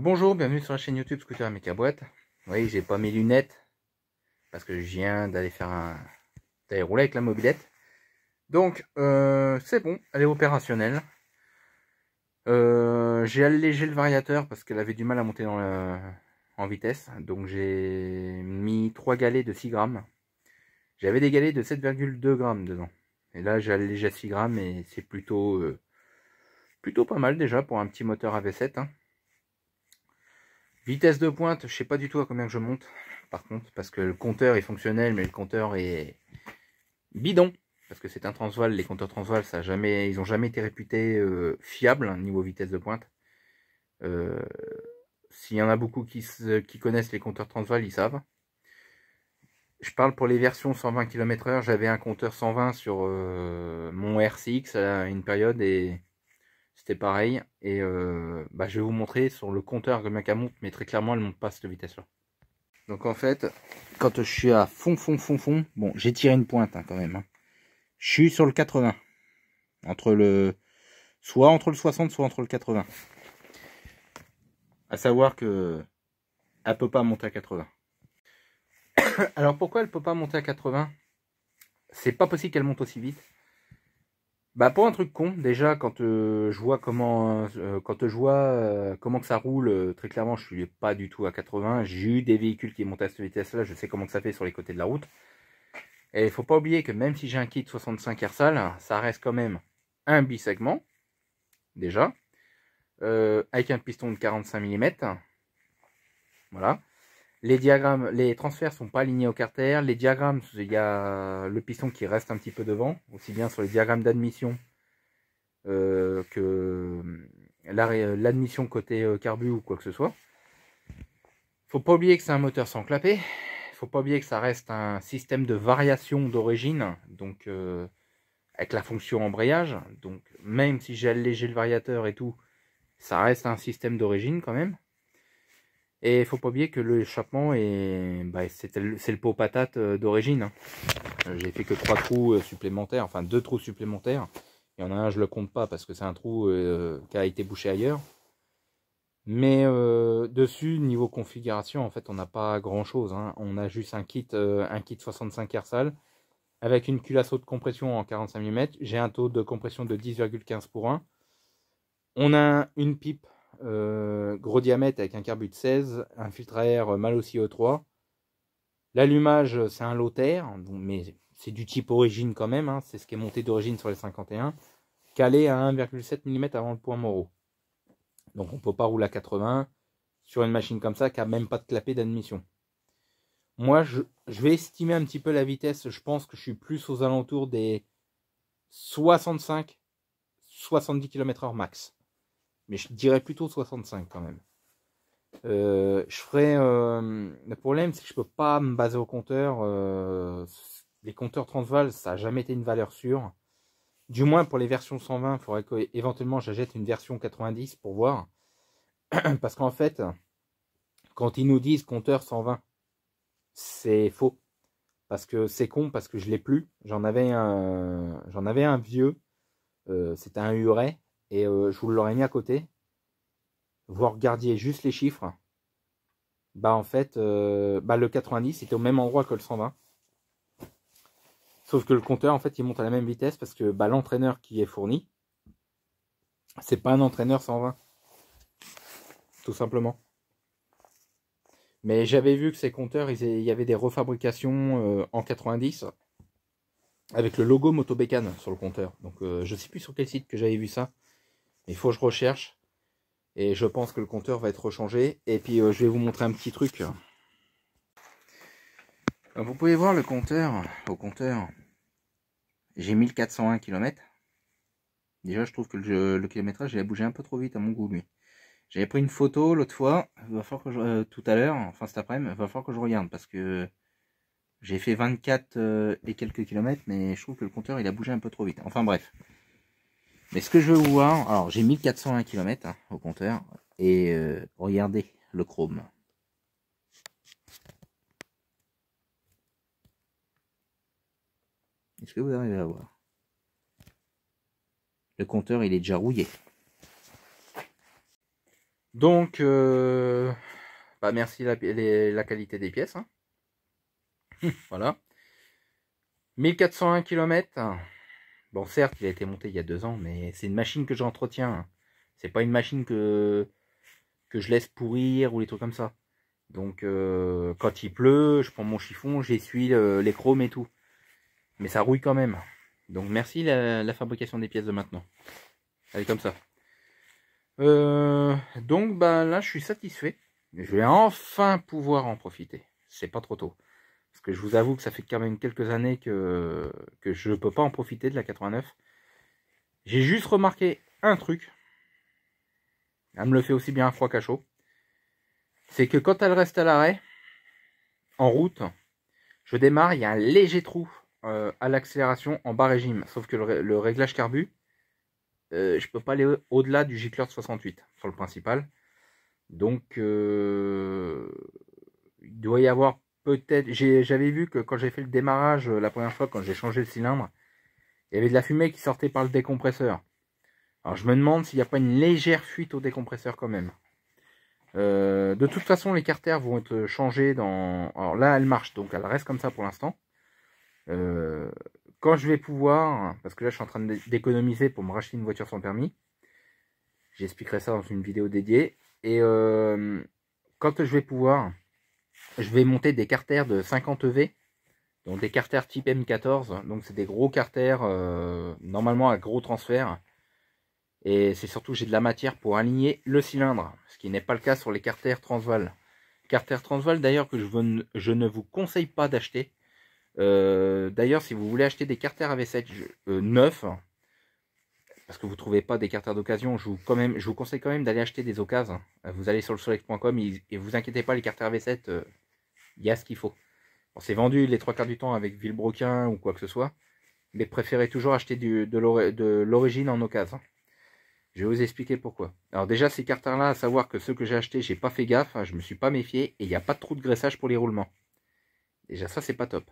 bonjour, bienvenue sur la chaîne YouTube Scooter Méca Boîte. Oui, j'ai pas mes lunettes parce que je viens d'aller faire un d'aller rouler avec la mobilette. Donc euh, c'est bon, elle est opérationnelle. Euh, j'ai allégé le variateur parce qu'elle avait du mal à monter dans en vitesse. Donc j'ai mis 3 galets de 6 grammes. J'avais des galets de 7,2 grammes dedans. Et là j'ai allégé à 6 grammes et c'est plutôt euh, plutôt pas mal déjà pour un petit moteur AV7. Vitesse de pointe, je sais pas du tout à combien je monte, par contre, parce que le compteur est fonctionnel, mais le compteur est bidon. Parce que c'est un transval, les compteurs transval, ça jamais, ils n'ont jamais été réputés euh, fiables hein, niveau vitesse de pointe. Euh, s'il y en a beaucoup qui, qui connaissent les compteurs transval, ils savent. Je parle pour les versions 120 km/h. J'avais un compteur 120 sur euh, mon RCX à une période et c'était pareil. Et euh, bah, je vais vous montrer sur le compteur que ma monte, mais très clairement, elle ne monte pas cette vitesse-là. Donc en fait, quand je suis à fond, fond, fond, fond, bon, j'ai tiré une pointe hein, quand même. Hein. Je suis sur le 80. Entre le... Soit entre le 60, soit entre le 80. A savoir que elle peut pas monter à 80. Alors pourquoi elle peut pas monter à 80 C'est pas possible qu'elle monte aussi vite. Bah pour un truc con, déjà quand euh, je vois comment euh, quand je vois euh, comment que ça roule, très clairement je suis pas du tout à 80. J'ai eu des véhicules qui montent à cette vitesse-là, je sais comment que ça fait sur les côtés de la route. Et il faut pas oublier que même si j'ai un kit 65 Ersal, ça reste quand même un bisegment déjà avec un piston de 45 mm. Voilà. Les diagrammes, les transferts sont pas alignés au carter. Les diagrammes, il y a le piston qui reste un petit peu devant, aussi bien sur les diagrammes d'admission euh, que l'admission côté euh, carbu ou quoi que ce soit. Faut pas oublier que c'est un moteur sans clapet. Faut pas oublier que ça reste un système de variation d'origine, donc euh, avec la fonction embrayage. Donc même si j'ai allégé le variateur et tout, ça reste un système d'origine quand même. Et il faut pas oublier que l'échappement, bah, c'est le, pot patate euh, d'origine. Hein. Euh, j'ai fait que trois trous euh, supplémentaires, enfin deux trous supplémentaires. Il y en a un, je le compte pas parce que c'est un trou qui a été bouché ailleurs. Mais dessus, niveau configuration, en fait, on n'a pas grand chose. Hein. On a juste un kit, un kit 65 Kersal avec une culasse haute compression en 45 mm. J'ai un taux de compression de 10,15 pour 1. On a une pipe euh, gros diamètre avec un carbut de 16, un filtre à air mal aussi e 3 L'allumage, c'est un lotaire, mais c'est du type origine quand même, hein, c'est ce qui est monté d'origine sur les 51, calé à 1,7 mm avant le point Moreau. Donc on ne peut pas rouler à 80 sur une machine comme ça qui n'a même pas de clapet d'admission. Moi, je, je, vais estimer un petit peu la vitesse. Je pense que je suis plus aux alentours des 65-70 km/h max mais je dirais plutôt 65 quand même. Euh, je ferai. Euh, le problème, c'est que je peux pas me baser au compteur. Euh, les compteurs 30 Transval, ça n'a jamais été une valeur sûre. Du moins pour les versions 120, il faudrait qu'éventuellement j'achète une version 90 pour voir. Parce qu'en fait, quand ils nous disent compteur 120, c'est faux. Parce que c'est con, parce que je l'ai plus. J'en avais un, j'en avais un vieux. C'était un Huret et euh, je vous l'aurais mis à côté, vous gardiez juste les chiffres, bah en fait, euh, bah, le 90 était au même endroit que le 120. Sauf que le compteur, en fait, il monte à la même vitesse parce que bah, l'entraîneur qui est fourni, c'est pas un entraîneur 120. Tout simplement. Mais j'avais vu que ces compteurs, il y avait des refabrications euh, en 90 avec le logo Motobécane sur le compteur. Donc je sais plus sur quel site que j'avais vu ça. Il faut que je recherche. Et je pense que le compteur va être rechangé. Et puis euh, je vais vous montrer un petit truc. Euh, vous pouvez voir le compteur. Au compteur, j'ai 1401 km. Déjà, je trouve que le, kilométrage, il a bougé un peu trop vite à mon goût, lui. J'avais pris une photo l'autre fois, va falloir que je, euh, tout à l'heure, enfin cet après-midi, il va falloir que je regarde parce que j'ai fait 24 et quelques kilomètres, mais je trouve que le compteur il a bougé un peu trop vite. Enfin bref, mais ce que je veux voir, alors j'ai 1401 km hein, au compteur, et euh, regardez le chrome. Est-ce que vous arrivez à voir Le compteur, il est déjà rouillé. Donc, euh, bah merci la, la, qualité des pièces. Hein. voilà. 1401 km. Bon, certes, il a été monté il y a deux ans, mais c'est une machine que j'entretiens. C'est pas une machine que, que je laisse pourrir ou les trucs comme ça. Donc, euh, quand il pleut, je prends mon chiffon, j'essuie euh, les chromes et tout. Mais ça rouille quand même. Donc, merci la, fabrication des pièces de maintenant. Elle est comme ça. Euh, donc, bah, là, je suis satisfait. Je vais enfin pouvoir en profiter. C'est pas trop tôt. Parce que je vous avoue que ça fait quand même quelques années que, je ne peux pas en profiter de la 89. J'ai juste remarqué un truc. Elle me le fait aussi bien à froid qu'à chaud. C'est que quand elle reste à l'arrêt, en route, je démarre, il y a un léger trou euh, à l'accélération en bas régime. Sauf que le, réglage carbu, euh, je ne peux pas aller au-delà du de 68 sur le principal. Donc, euh, il doit y avoir peut-être. J'avais vu que quand j'ai fait le démarrage euh, la première fois, quand j'ai changé le cylindre, il y avait de la fumée qui sortait par le décompresseur. Alors je me demande s'il n'y a pas une légère fuite au décompresseur quand même. Euh, de toute façon, les carters vont être changés dans... Alors là, elle marche, donc elle reste comme ça pour l'instant. Euh, quand je vais pouvoir, parce que là je suis en train d'économiser pour me racheter une voiture sans permis, j'expliquerai ça dans une vidéo dédiée. Et quand je vais pouvoir, je vais monter des carters de 50 EV, donc des carters type M14, donc c'est des gros carters euh, normalement à gros transfert. Et c'est surtout j'ai de la matière pour aligner le cylindre, ce qui n'est pas le cas sur les carters transval. Carters transval d'ailleurs que je, ne vous conseille pas d'acheter. Euh, d'ailleurs si vous voulez acheter des carters AV7 euh, neuf parce que vous ne trouvez pas des carters d'occasion, je, vous conseille quand même d'aller acheter des occasions. Euh, vous allez sur le solex.com et vous inquiétez pas, les cartes v 7 euh, il y a ce qu'il faut. c'est vendu les trois quarts du temps avec Villebroquin ou quoi que ce soit, mais préférez toujours acheter de l'origine en occasion. Je vais vous expliquer pourquoi. Alors déjà, ces cartes là à savoir que ceux que j'ai achetés, j'ai pas fait gaffe, hein, je me suis pas méfié, et il n'y a pas de trou de graissage pour les roulements. Déjà ça, c'est pas top.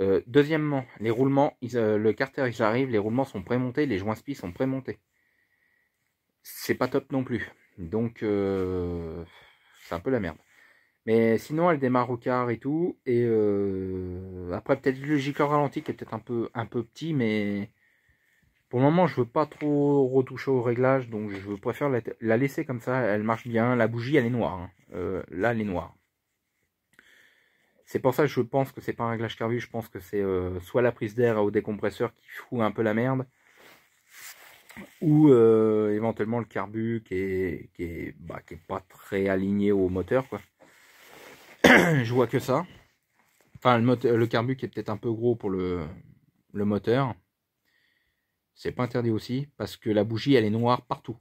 Euh, deuxièmement, les roulements, euh, le carter j'arrive, les roulements sont prémontés, les joints spi sont prémontés. C'est pas top non plus. Donc euh, c'est un peu la merde. Mais sinon elle démarre au quart et tout. Et après peut-être le gicle ralenti qui est peut-être un peu, un peu petit, mais pour le moment je veux pas trop retoucher au réglage, donc je préfère la, laisser comme ça, elle marche bien. La bougie elle est noire. Hein. là elle est noire. C'est pour ça que je pense que c'est pas un réglage carbu, je pense que c'est euh, soit la prise d'air au décompresseur qui fout un peu la merde, ou euh, éventuellement le carbu qui est, bah, qui est, pas très aligné au moteur. Quoi. je vois que ça. Enfin, le, le carbu qui est peut-être un peu gros pour le, le moteur. C'est pas interdit aussi, parce que la bougie, elle est noire partout.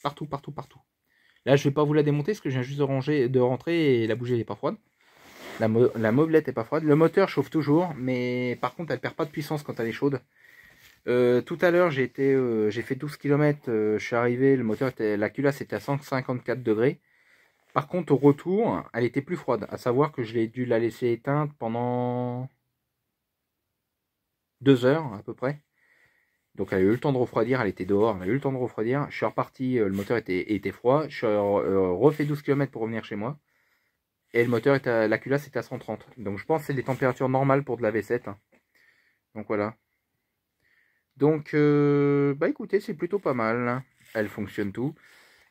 Partout, partout, partout. Là, je vais pas vous la démonter, parce que je viens juste de, de rentrer et la bougie, elle est pas froide. La, mobilette est pas froide. Le moteur chauffe toujours, mais par contre, elle perd pas de puissance quand elle est chaude. Euh, tout à l'heure, j'ai euh, fait 12 km, euh, je suis arrivé, le moteur était, la culasse était à 154 degrés. Par contre, au retour, elle était plus froide, à savoir que je l'ai dû la laisser éteinte pendant deux heures à peu près. Donc elle a eu le temps de refroidir, elle était dehors, elle a eu le temps de refroidir. Je suis reparti, le moteur était, était froid, je suis refait 12 km pour revenir chez moi. Et le moteur, est à, la culasse est à 130. Donc je pense que c'est des températures normales pour de la V7. Hein. Donc voilà. Donc, euh, bah écoutez, c'est plutôt pas mal. Hein. Elle fonctionne tout.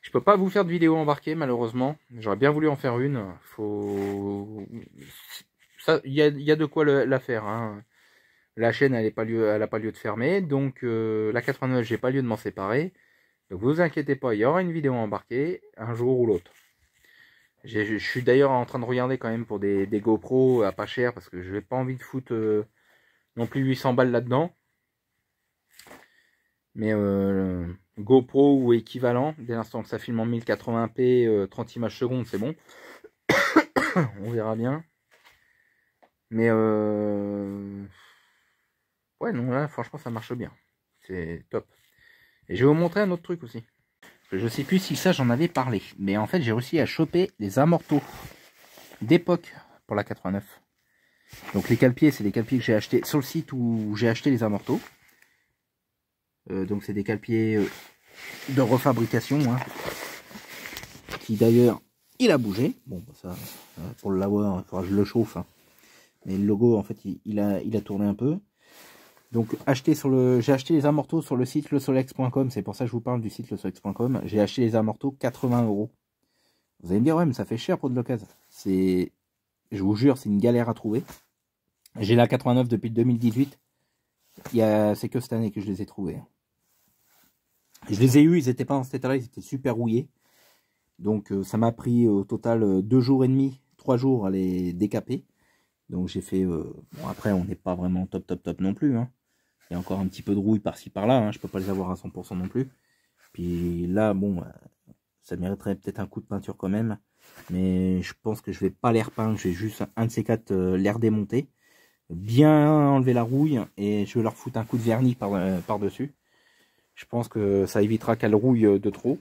Je peux pas vous faire de vidéo embarquée, malheureusement. J'aurais bien voulu en faire une. Faut... Il y a, de quoi la faire. Hein. La chaîne, elle n'a pas, lieu, elle pas lieu de fermer. Donc, euh, la 89, j'ai pas lieu de m'en séparer. Donc, vous inquiétez pas, il y aura une vidéo embarquée un jour ou l'autre. Je suis d'ailleurs en train de regarder quand même pour des, des GoPro à pas cher parce que je n'ai pas envie de foutre euh, non plus 800 balles là-dedans. Mais euh, GoPro ou équivalent, dès l'instant que ça filme en 1080p, 30 euh, images secondes, c'est bon. On verra bien. Mais ouais, non, là franchement ça marche bien. C'est top. Et je vais vous montrer un autre truc aussi. Je sais plus si ça j'en avais parlé, mais en fait j'ai réussi à choper les amorteaux d'époque pour la 89. Donc les calpiers, c'est des calpiers que j'ai acheté sur le site où j'ai acheté les amorteaux euh, donc c'est des calpiers euh, de refabrication. Hein, qui d'ailleurs, il a bougé. Bon, bah, ça, euh, pour l'avoir, il faudra que je le chauffe. Hein. Mais le logo, en fait, il, a, il a tourné un peu. Donc sur le, j'ai acheté les amortaux sur le site lesolex.com, c'est pour ça que je vous parle du site lesolex.com. J'ai acheté les amortaux 80 euros. Vous allez me dire ouais mais ça fait cher pour de l'occasion. C'est, je vous jure, c'est une galère à trouver. J'ai la 89 depuis 2018. c'est que cette année que je les ai trouvés. Je les ai eus, ils n'étaient pas en cet état-là, ils étaient super rouillés. Donc euh, ça m'a pris euh, au total euh, deux jours et demi, trois jours à les décaper. Donc j'ai fait... bon après on n'est pas vraiment top top top non plus. Hein. Il y a encore un petit peu de rouille par-ci par-là, hein, je peux pas les avoir à 100% non plus. Puis là, bon, euh, ça mériterait peut-être un coup de peinture quand même. Mais je pense que je vais pas les repeindre, je vais juste un de ces quatre euh, l'air démonté. Bien enlever la rouille et je vais leur foutre un coup de vernis euh, par-dessus. je pense que ça évitera qu'elle rouille de trop.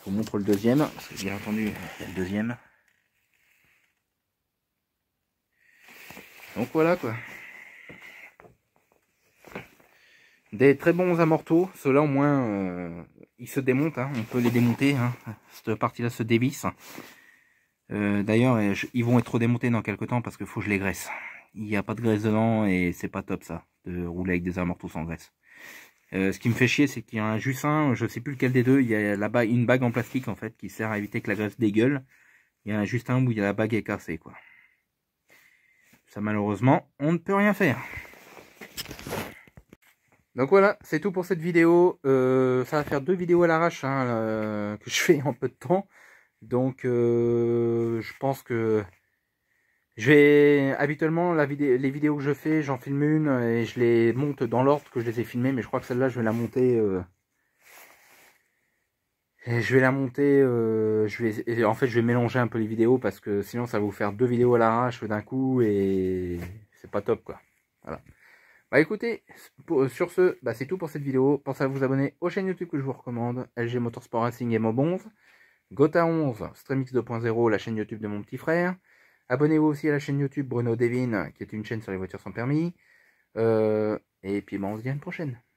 Je vous montre le deuxième, parce bien entendu, il y a le deuxième. Donc voilà quoi. Des très bons amorteaux, ceux-là au moins, euh, ils se démontent, hein. on peut les démonter, hein, cette partie-là se dévisse. Euh, d'ailleurs, euh, ils vont être démontés dans quelques temps parce qu'il faut que je les graisse. Il n'y a pas de graisse dedans et c'est pas top ça, de rouler avec des amorteaux sans graisse. ce qui me fait chier, c'est qu'il y a un jussin, je sais plus lequel des deux, il y a là-bas une bague en plastique en fait, qui sert à éviter que la graisse dégueule. Il y a un où il y a la bague est quoi. Ça malheureusement, on ne peut rien faire. Donc voilà, c'est tout pour cette vidéo. Euh, ça va faire deux vidéos à l'arrache hein, que je fais en peu de temps. Donc euh, je pense que je vais habituellement la les vidéos que je fais, j'en filme une et je les monte dans l'ordre que je les ai filmées, mais je crois que celle-là je vais la monter. Euh, et je vais la monter, je vais, en fait je vais mélanger un peu les vidéos parce que sinon ça va vous faire deux vidéos à l'arrache d'un coup et c'est pas top quoi. Voilà. Bah écoutez, euh, sur ce, bah, c'est tout pour cette vidéo. Pensez à vous abonner aux chaînes YouTube que je vous recommande. LG Motorsport Racing et Mobonze. Gotha 11, StreamX 2.0, la chaîne YouTube de mon petit frère. Abonnez-vous aussi à la chaîne YouTube Bruno Devin, qui est une chaîne sur les voitures sans permis. Euh, et puis bah, on se dit à une prochaine.